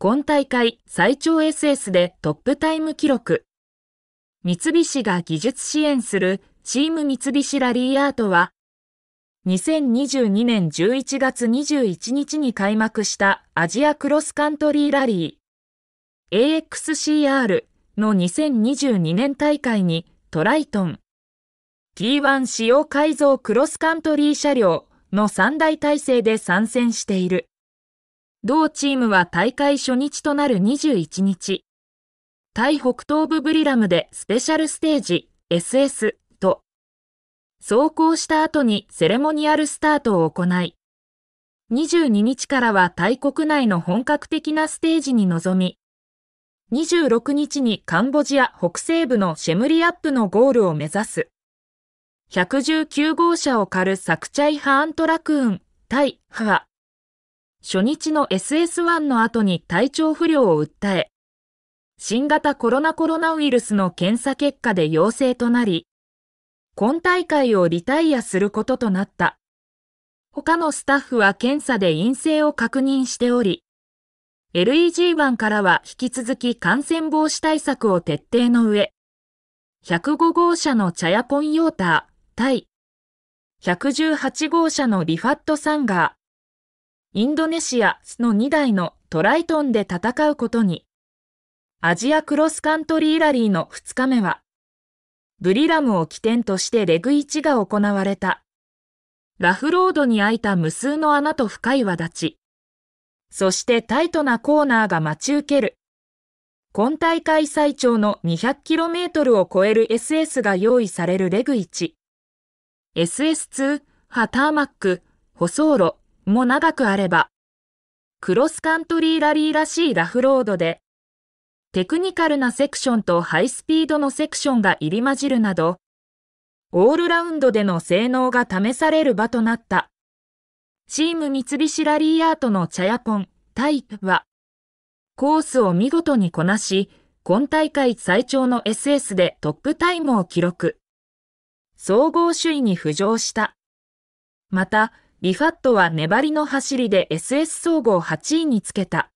今大会最長 SS でトップタイム記録。三菱が技術支援するチーム三菱ラリーアートは、2022年11月21日に開幕したアジアクロスカントリーラリー AXCR の2022年大会にトライトン T1 使用改造クロスカントリー車両の3大体制で参戦している。同チームは大会初日となる21日、タイ北東部ブリラムでスペシャルステージ SS と、走行した後にセレモニアルスタートを行い、22日からはタイ国内の本格的なステージに臨み、26日にカンボジア北西部のシェムリアップのゴールを目指す。119号車を狩るサクチャイ・ハーントラクーン、タイ、ハア、初日の SS1 の後に体調不良を訴え、新型コロナコロナウイルスの検査結果で陽性となり、今大会をリタイアすることとなった。他のスタッフは検査で陰性を確認しており、LEG1 からは引き続き感染防止対策を徹底の上、105号車のチャヤポンヨーター、対、118号車のリファットサンガー、インドネシアの2台のトライトンで戦うことに。アジアクロスカントリーラリーの2日目は、ブリラムを起点としてレグ1が行われた。ラフロードに開いた無数の穴と深い輪立ち。そしてタイトなコーナーが待ち受ける。今大会最長の 200km を超える SS が用意されるレグ1。SS2、ハターマック、舗装路、も長くあれば、クロスカントリーラリーらしいラフロードで、テクニカルなセクションとハイスピードのセクションが入り混じるなど、オールラウンドでの性能が試される場となった。チーム三菱ラリーアートのチャヤポン、タイプは、コースを見事にこなし、今大会最長の SS でトップタイムを記録。総合首位に浮上した。また、リファットは粘りの走りで SS 総合8位につけた。